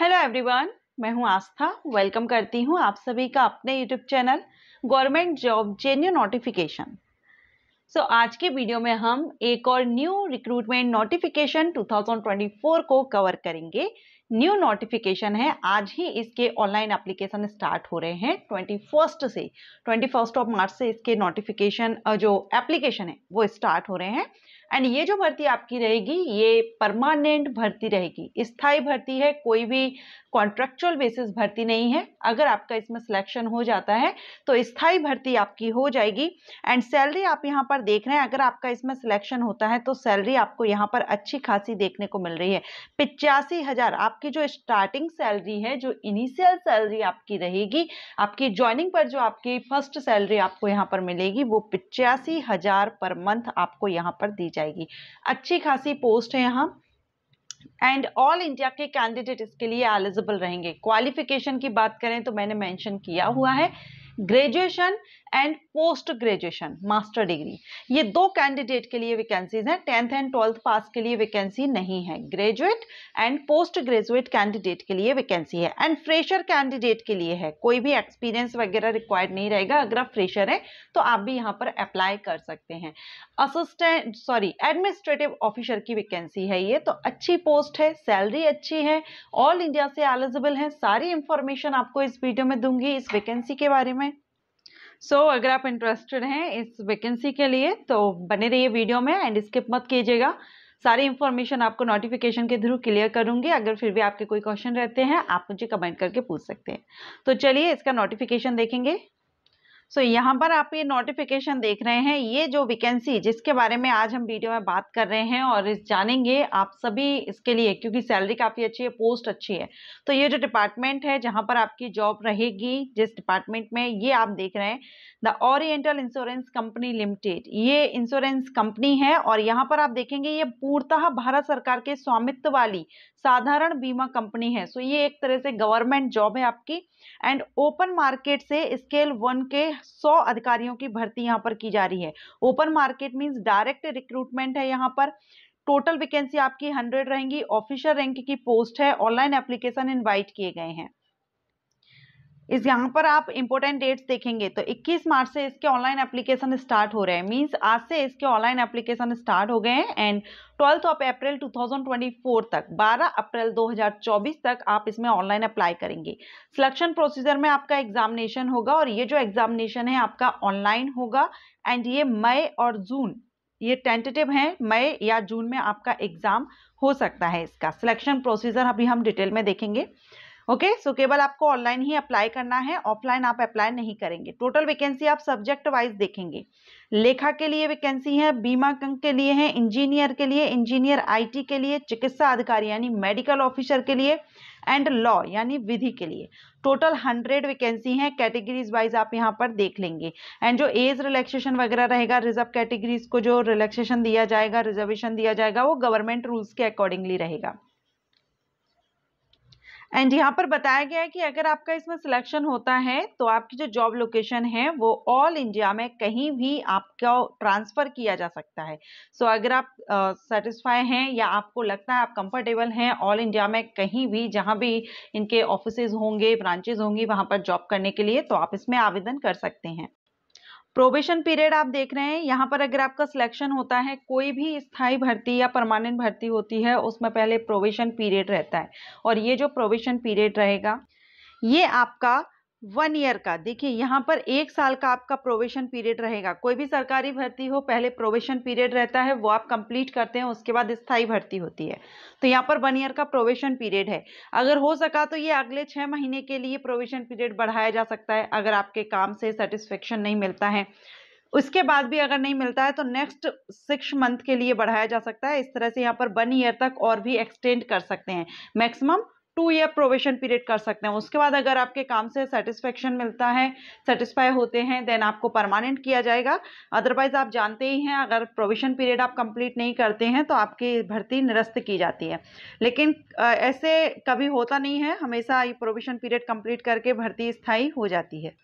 hello everyone मैं हूं आस्था welcome करती हूं आप सभी का अपने YouTube channel government job genuine notification so आज के वीडियो में हम एक और न्यू रिक्रूटमेंट नोटिफिकेशन 2024 को कवर करेंगे न्यू नोटिफिकेशन है आज ही इसके ऑनलाइन एप्लीकेशन स्टार्ट हो रहे हैं ट्वेंटी फर्स्ट से ट्वेंटी फर्स्ट ऑफ मार्च से इसके नोटिफिकेशन जो एप्लीकेशन है वो स्टार्ट हो रहे हैं एंड ये जो भर्ती आपकी रहेगी ये परमानेंट भर्ती रहेगी स्थायी भर्ती है कोई भी कॉन्ट्रेक्चुअल बेसिस भर्ती नहीं है अगर आपका इसमें सिलेक्शन हो जाता है तो स्थायी भर्ती आपकी हो जाएगी एंड सैलरी आप यहाँ पर देख रहे हैं अगर आपका इसमें सिलेक्शन होता है तो सैलरी आपको यहाँ पर अच्छी खासी देखने को मिल रही है पिचासी हज़ार आपकी जो स्टार्टिंग सैलरी है जो इनिशियल सैलरी आपकी रहेगी आपकी ज्वाइनिंग पर जो आपकी फर्स्ट सैलरी आपको यहाँ पर मिलेगी वो पिचासी हज़ार पर मंथ आपको यहाँ पर दी जाएगी अच्छी खासी पोस्ट है यहाँ एंड ऑल इंडिया के कैंडिडेट इसके लिए एलिजिबल रहेंगे क्वालिफिकेशन की बात करें तो मैंने मेंशन किया हुआ है graduation and post graduation master degree ये दो कैंडिडेट के लिए वैकेंसीज हैं टेंथ एंड ट्वेल्थ पास के लिए वैकेंसी नहीं है graduate and post graduate candidate के लिए वैकेंसी है एंड फ्रेशर कैंडिडेट के लिए है कोई भी एक्सपीरियंस वगैरह रिक्वायर्ड नहीं रहेगा अगर आप फ्रेशर हैं तो आप भी यहाँ पर अप्लाई कर सकते हैं असिस्टेंट सॉरी एडमिनिस्ट्रेटिव ऑफिसर की वैकेंसी है ये तो अच्छी पोस्ट है सैलरी अच्छी है ऑल इंडिया से एलिजिबल है सारी इंफॉर्मेशन आपको इस वीडियो में दूंगी इस वैकेंसी के बारे में सो so, अगर आप इंटरेस्टेड हैं इस वैकेंसी के लिए तो बने रहिए वीडियो में एंड स्किप मत कीजिएगा सारी इन्फॉर्मेशन आपको नोटिफिकेशन के थ्रू क्लियर करूंगी अगर फिर भी आपके कोई क्वेश्चन रहते हैं आप मुझे कमेंट करके पूछ सकते हैं तो चलिए इसका नोटिफिकेशन देखेंगे सो so, यहाँ पर आप ये नोटिफिकेशन देख रहे हैं ये जो वैकेंसी जिसके बारे में आज हम वीडियो में बात कर रहे हैं और इस जानेंगे आप सभी इसके लिए क्योंकि सैलरी काफ़ी अच्छी है पोस्ट अच्छी है तो ये जो डिपार्टमेंट है जहाँ पर आपकी जॉब रहेगी जिस डिपार्टमेंट में ये आप देख रहे हैं the oriental insurance company limited ये इंश्योरेंस कंपनी है और यहाँ पर आप देखेंगे ये पूर्णतः भारत सरकार के स्वामित्व वाली साधारण बीमा कंपनी है सो so, ये एक तरह से गवर्नमेंट जॉब है आपकी एंड ओपन मार्केट से स्केल वन के सौ अधिकारियों की भर्ती यहाँ पर की जा रही है open market means direct recruitment है यहाँ पर टोटल वैकेंसी आपकी हंड्रेड रहेंगी ऑफिशियल रैंक की पोस्ट है ऑनलाइन एप्लीकेशन इन्वाइट किए गए हैं इस यहाँ पर आप इम्पोर्टेंट डेट्स देखेंगे तो 21 मार्च से इसके ऑनलाइन एप्लीकेशन स्टार्ट हो रहे हैं मींस आज से इसके ऑनलाइन एप्लीकेशन स्टार्ट हो गए हैं एंड ट्वेल्थ ऑफ अप्रैल 2024 तक 12 अप्रैल 2024 तक आप इसमें ऑनलाइन अप्लाई करेंगे सिलेक्शन प्रोसीजर में आपका एग्जामिनेशन होगा और ये जो एग्जामिनेशन है आपका ऑनलाइन होगा एंड ये मई और जून ये टेंटेटिव है मई या जून में आपका एग्ज़ाम हो सकता है इसका सिलेक्शन प्रोसीजर अभी हम डिटेल में देखेंगे ओके सो केवल आपको ऑनलाइन ही अप्लाई करना है ऑफलाइन आप अप्लाई नहीं करेंगे टोटल वैकेंसी आप सब्जेक्ट वाइज देखेंगे लेखा के लिए वैकेंसी है बीमा के लिए है इंजीनियर के लिए इंजीनियर आईटी के लिए चिकित्सा अधिकारी यानी मेडिकल ऑफिसर के लिए एंड लॉ यानी विधि के लिए टोटल हंड्रेड वैकेंसी हैं कैटेगरीज वाइज आप यहाँ पर देख लेंगे एंड जो एज रिलैक्सेशन वगैरह रहेगा रिजर्व कैटेगरीज को जो रिलैक्सेशन दिया जाएगा रिजर्वेशन दिया जाएगा वो गवर्नमेंट रूल्स के अकॉर्डिंगली रहेगा एंड यहाँ पर बताया गया है कि अगर आपका इसमें सिलेक्शन होता है तो आपकी जो जॉब लोकेशन है वो ऑल इंडिया में कहीं भी आपका ट्रांसफ़र किया जा सकता है सो so, अगर आप सेटिस्फाई uh, हैं या आपको लगता है आप कंफर्टेबल हैं ऑल इंडिया में कहीं भी जहाँ भी इनके ऑफिसेज होंगे ब्रांचेज होंगी वहाँ पर जॉब करने के लिए तो आप इसमें आवेदन कर सकते हैं प्रोबेशन पीरियड आप देख रहे हैं यहाँ पर अगर आपका सिलेक्शन होता है कोई भी स्थायी भर्ती या परमानेंट भर्ती होती है उसमें पहले प्रोबेशन पीरियड रहता है और ये जो प्रोबेशन पीरियड रहेगा ये आपका वन ईयर का देखिए यहाँ पर एक साल का आपका प्रोवेशन पीरियड रहेगा कोई भी सरकारी भर्ती हो पहले प्रोवेशन पीरियड रहता है वो आप कंप्लीट करते हैं उसके बाद स्थायी भर्ती होती है तो यहाँ पर वन ईयर का प्रोवेशन पीरियड है अगर हो सका तो ये अगले छः महीने के लिए प्रोवेशन पीरियड बढ़ाया जा सकता है अगर आपके काम से सेटिस्फेक्शन नहीं मिलता है उसके बाद भी अगर नहीं मिलता है तो नेक्स्ट सिक्स मंथ के लिए बढ़ाया जा सकता है इस तरह से यहाँ पर वन ईयर तक और भी एक्सटेंड कर सकते हैं maximum two year probation period कर सकते हैं उसके बाद अगर आपके काम से सेटिस्फेक्शन मिलता है सेटिस्फाई होते हैं देन आपको परमानेंट किया जाएगा अदरवाइज आप जानते ही हैं अगर प्रोविशन पीरियड आप कंप्लीट नहीं करते हैं तो आपकी भर्ती निरस्त की जाती है लेकिन ऐसे कभी होता नहीं है हमेशा ये प्रोविशन पीरियड कंप्लीट करके भर्ती स्थायी हो जाती है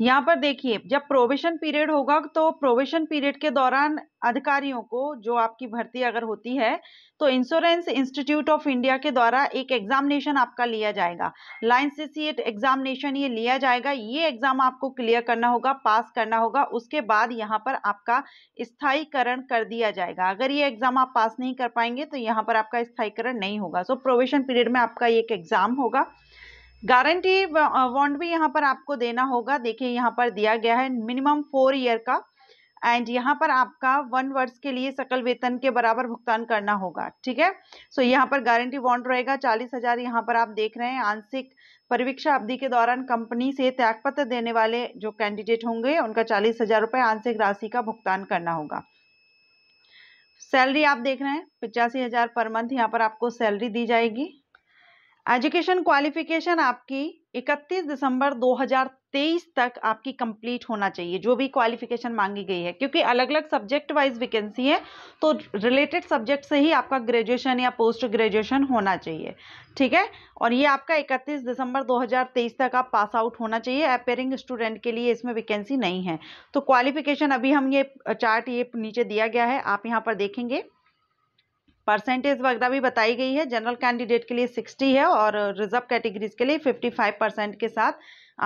यहाँ पर देखिए जब प्रोवेशन पीरियड होगा तो प्रोवेशन पीरियड के दौरान अधिकारियों को जो आपकी भर्ती अगर होती है तो इंश्योरेंस इंस्टीट्यूट ऑफ इंडिया के द्वारा एक एग्जामिनेशन आपका लिया जाएगा लाइन से सी एग्जामिनेशन ये लिया जाएगा ये एग्जाम आपको क्लियर करना होगा पास करना होगा उसके बाद यहाँ पर आपका स्थायीकरण कर दिया जाएगा अगर ये एग्जाम आप पास नहीं कर पाएंगे तो यहाँ पर आपका स्थायीकरण नहीं होगा सो प्रोवेशन पीरियड में आपका एक एग्जाम होगा गारंटी बॉन्ड भी यहाँ पर आपको देना होगा देखिए यहाँ पर दिया गया है मिनिमम फोर ईयर का एंड यहाँ पर आपका वन वर्ष के लिए सकल वेतन के बराबर भुगतान करना होगा ठीक है सो so, यहाँ पर गारंटी बॉन्ड रहेगा चालीस हजार यहाँ पर आप देख रहे हैं आंशिक परीक्षा अवधि के दौरान कंपनी से त्यागपत्र देने वाले जो कैंडिडेट होंगे उनका चालीस हजार रुपये आंशिक राशि का भुगतान करना होगा सैलरी आप देख रहे हैं पिचासी हजार पर मंथ यहाँ पर आपको सैलरी दी जाएगी एजुकेशन क्वालिफिकेशन आपकी 31 दिसंबर 2023 तक आपकी कंप्लीट होना चाहिए जो भी क्वालिफिकेशन मांगी गई है क्योंकि अलग अलग सब्जेक्ट वाइज वैकेंसी है तो रिलेटेड सब्जेक्ट से ही आपका ग्रेजुएशन या पोस्ट ग्रेजुएशन होना चाहिए ठीक है और ये आपका 31 दिसंबर 2023 तक आप पास आउट होना चाहिए अपेयरिंग स्टूडेंट के लिए इसमें वैकेंसी नहीं है तो क्वालिफिकेशन अभी हम ये चार्ट ये नीचे दिया गया है आप यहाँ पर देखेंगे परसेंटेज वगैरह भी बताई गई है जनरल कैंडिडेट के लिए सिक्सटी है और रिजर्व कैटेगरीज के लिए फिफ्टी फाइव परसेंट के साथ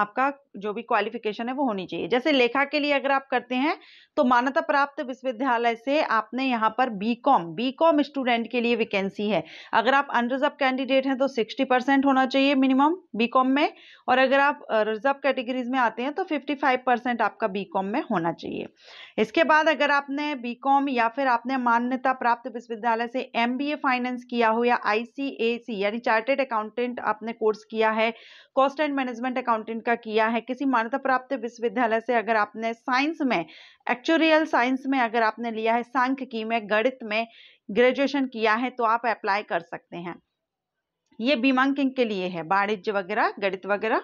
आपका जो भी क्वालिफिकेशन है वो होनी चाहिए जैसे लेखा के लिए अगर आप करते हैं तो मान्यता प्राप्त विश्वविद्यालय से आपने यहाँ पर बीकॉम बीकॉम स्टूडेंट के लिए वैकेंसी है अगर आप अनरिजर्व कैंडिडेट हैं तो 60 परसेंट होना चाहिए मिनिमम बीकॉम में और अगर आप रिजर्व कैटेगरीज में आते हैं तो फिफ्टी परसेंट आपका बीकॉम में होना चाहिए इसके बाद अगर आपने बीकॉम या फिर आपने मान्यता प्राप्त विश्वविद्यालय से एम फाइनेंस किया हो या आई यानी चार्टेड अकाउंटेंट आपने कोर्स किया है कॉस्ट एंड मैनेजमेंट अकाउंटेंट का किया है किसी मान्यता प्राप्त विश्वविद्यालय से अगर आपने साइंस में एक्चुरियल साइंस में अगर आपने लिया है सांख्यिकी में गणित में ग्रेजुएशन किया है तो आप अप्लाई कर सकते हैं ये बीमांकिंग के लिए है वाणिज्य वगैरह गणित वगैरह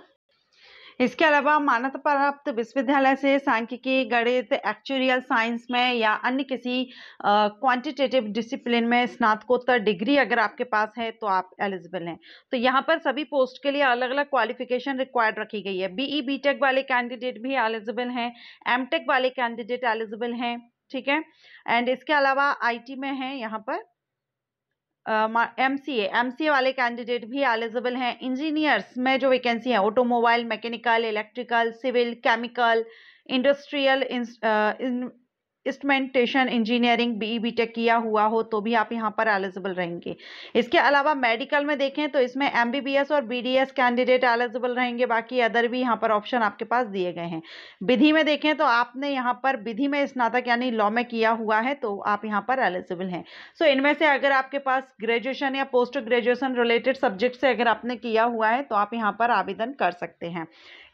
इसके अलावा मान्यता प्राप्त विश्वविद्यालय से सांख्यिकी गणित एक्चुरियल साइंस में या अन्य किसी क्वांटिटेटिव डिसिप्लिन में स्नातकोत्तर डिग्री अगर आपके पास है तो आप एलिजिबल हैं तो यहाँ पर सभी पोस्ट के लिए अलग अलग क्वालिफिकेशन रिक्वायर्ड रखी गई है बीई बीटेक e, वाले कैंडिडेट भी एलिजिबल हैं एम वाले कैंडिडेट एलिजिबल हैं ठीक है एंड इसके अलावा आईटी में है यहाँ पर एम सी एम ए वाले कैंडिडेट भी एलिजिबल हैं इंजीनियर्स में जो वैकेंसी है automobile mechanical electrical civil chemical industrial instrumentation engineering B B tech किया हुआ हो तो भी आप यहाँ पर एलिजिबल रहेंगे इसके अलावा मेडिकल में देखें तो इसमें एम बी बी एस और B D S candidate eligible रहेंगे बाकी अदर भी यहाँ पर ऑप्शन आपके पास दिए गए हैं विधि में देखें तो आपने यहाँ पर विधि में स्नातक यानी लॉ में किया हुआ है तो आप यहाँ पर एलिजिबल हैं सो so, इनमें से अगर आपके पास ग्रेजुएशन या पोस्ट ग्रेजुएशन रिलेटेड सब्जेक्ट से अगर आपने किया हुआ है तो आप यहाँ पर आवेदन कर सकते हैं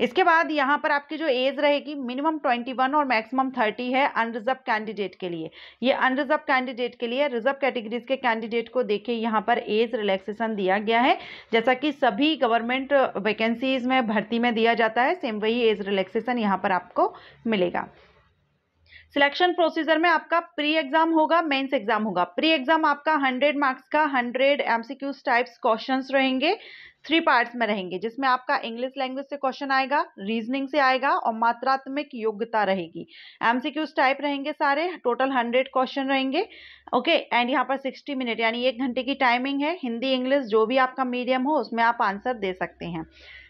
इसके बाद यहाँ पर आपकी जो एज रहेगी मिनिमम ट्वेंटी वन और मैक्सिमम थर्टी है अनरिजर्व कैंडिडेट के लिए ये अनरिजर्व कैंडिडेट के लिए रिजर्व कैटेगरीज के कैंडिडेट को देखिए यहाँ पर एज रिलैक्सेशन दिया गया है जैसा कि सभी गवर्नमेंट वैकेंसीज में भर्ती में दिया जाता है सेम वही एज रिलैक्सेशन यहाँ पर आपको मिलेगा सिलेक्शन प्रोसीजर में आपका प्री एग्जाम होगा मेंस एग्जाम होगा प्री एग्जाम आपका 100 मार्क्स का 100 एमसीक्यूज टाइप्स क्वेश्चंस रहेंगे थ्री पार्ट्स में रहेंगे जिसमें आपका इंग्लिश लैंग्वेज से क्वेश्चन आएगा रीजनिंग से आएगा और मात्रात्मक योग्यता रहेगी एमसीक्यूज टाइप रहेंगे सारे टोटल हंड्रेड क्वेश्चन रहेंगे ओके एंड यहाँ पर सिक्सटी मिनट यानी एक घंटे की टाइमिंग है हिंदी इंग्लिश जो भी आपका मीडियम हो उसमें आप आंसर दे सकते हैं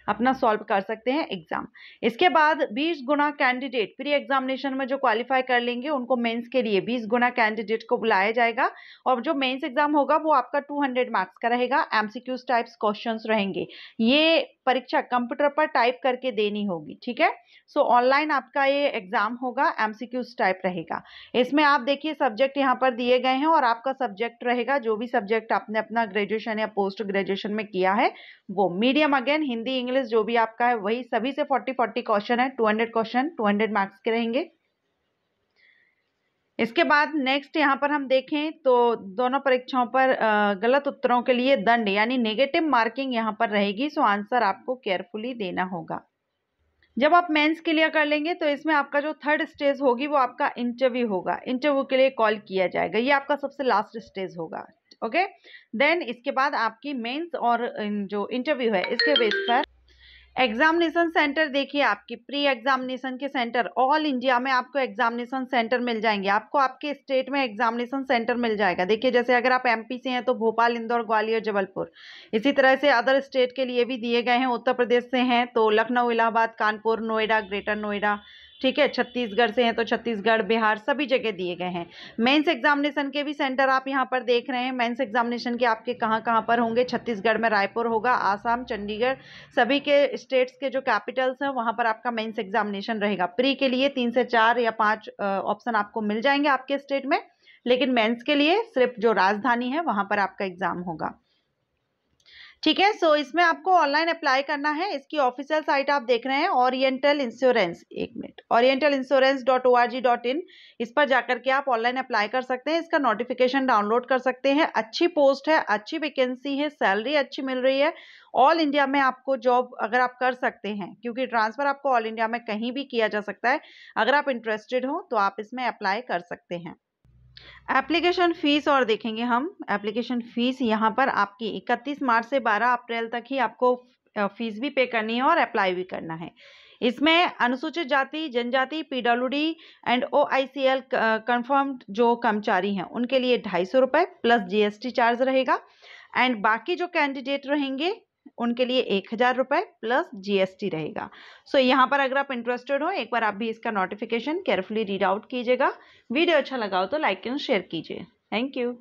अपना सॉल्व कर सकते हैं एग्जाम इसके बाद 20 गुना कैंडिडेट प्री एग्जामिनेशन में जो क्वालिफाई कर लेंगे उनको मेंस के लिए 20 गुना कैंडिडेट को बुलाया जाएगा और जो मेंस एग्जाम होगा वो आपका 200 मार्क्स का रहेगा एमसीक्यूज टाइप्स क्वेश्चंस रहेंगे ये परीक्षा कंप्यूटर पर टाइप करके देनी होगी ठीक है सो ऑनलाइन आपका ये एग्जाम होगा एमसीक्यूज टाइप रहेगा इसमें आप देखिए सब्जेक्ट यहाँ पर दिए गए हैं और आपका सब्जेक्ट रहेगा जो भी सब्जेक्ट आपने अपना ग्रेजुएशन या पोस्ट ग्रेजुएशन में किया है वो medium again Hindi English English जो भी आपका है वही सभी से फोर्टी फोर्टी क्वेश्चन है two hundred question two hundred marks के रहेंगे इसके बाद नेक्स्ट यहाँ पर हम देखें तो दोनों परीक्षाओं पर गलत उत्तरों के लिए दंड यानी नेगेटिव मार्किंग यहाँ पर रहेगी सो आंसर आपको केयरफुली देना होगा जब आप मेंस के लिए कर लेंगे तो इसमें आपका जो थर्ड स्टेज होगी वो आपका इंटरव्यू होगा इंटरव्यू के लिए कॉल किया जाएगा ये आपका सबसे लास्ट स्टेज होगा ओके देन इसके बाद आपकी मेंस और जो इंटरव्यू है इसके बेस पर एग्जामिनेशन सेंटर देखिए आपकी प्री एग्जामिनेशन के सेंटर ऑल इंडिया में आपको एग्जामिनेशन सेंटर मिल जाएंगे आपको आपके स्टेट में एग्जामिनेशन सेंटर मिल जाएगा देखिए जैसे अगर आप एमपी से हैं तो भोपाल इंदौर ग्वालियर जबलपुर इसी तरह से अदर स्टेट के लिए भी दिए गए हैं उत्तर प्रदेश से हैं तो लखनऊ इलाहाबाद कानपुर नोएडा ग्रेटर नोएडा ठीक है छत्तीसगढ़ से हैं तो छत्तीसगढ़ बिहार सभी जगह दिए गए हैं मेंस एग्जामिनेशन के भी सेंटर आप यहाँ पर देख रहे हैं मेंस एग्जामिनेशन के आपके कहाँ कहाँ पर होंगे छत्तीसगढ़ में रायपुर होगा आसाम चंडीगढ़ सभी के स्टेट्स के जो कैपिटल्स हैं वहाँ पर आपका मेन्स एग्जामिनेशन रहेगा प्री के लिए तीन से चार या पाँच ऑप्शन आपको मिल जाएंगे आपके स्टेट में लेकिन मेंस के लिए सिर्फ जो राजधानी है वहाँ पर आपका एग्ज़ाम होगा ठीक है सो इसमें आपको ऑनलाइन अप्लाई करना है इसकी ऑफिशियल साइट आप देख रहे हैं ओरिएंटल इंश्योरेंस एक minute oriental insurance dot O R G dot in इस पर जाकर के आप ऑनलाइन अप्लाई कर सकते हैं इसका नोटिफिकेशन डाउनलोड कर सकते हैं अच्छी पोस्ट है अच्छी वैकेंसी है सैलरी अच्छी मिल रही है ऑल इंडिया में आपको जॉब अगर आप कर सकते हैं क्योंकि ट्रांसफ़र आपको ऑल इंडिया में कहीं भी किया जा सकता है अगर आप इंटरेस्टेड हो तो आप इसमें अप्लाई कर सकते हैं एप्लीकेशन फ़ीस और देखेंगे हम एप्लीकेशन फ़ीस यहाँ पर आपकी इकतीस मार्च से बारह अप्रैल तक ही आपको फ़ीस भी पे करनी है और अप्लाई भी करना है इसमें अनुसूचित जाति जनजाति PWD and O I C L confirmed जो कर्मचारी हैं उनके लिए ढाई सौ रुपये प्लस जीएसटी चार्ज रहेगा एंड बाकी जो कैंडिडेट रहेंगे उनके लिए एक हज़ार रुपये प्लस जीएसटी रहेगा सो so, यहाँ पर अगर आप इंटरेस्टेड हो एक बार आप भी इसका नोटिफिकेशन केयरफुली रीड आउट कीजिएगा वीडियो अच्छा लगा हो तो लाइक एंड शेयर कीजिए थैंक यू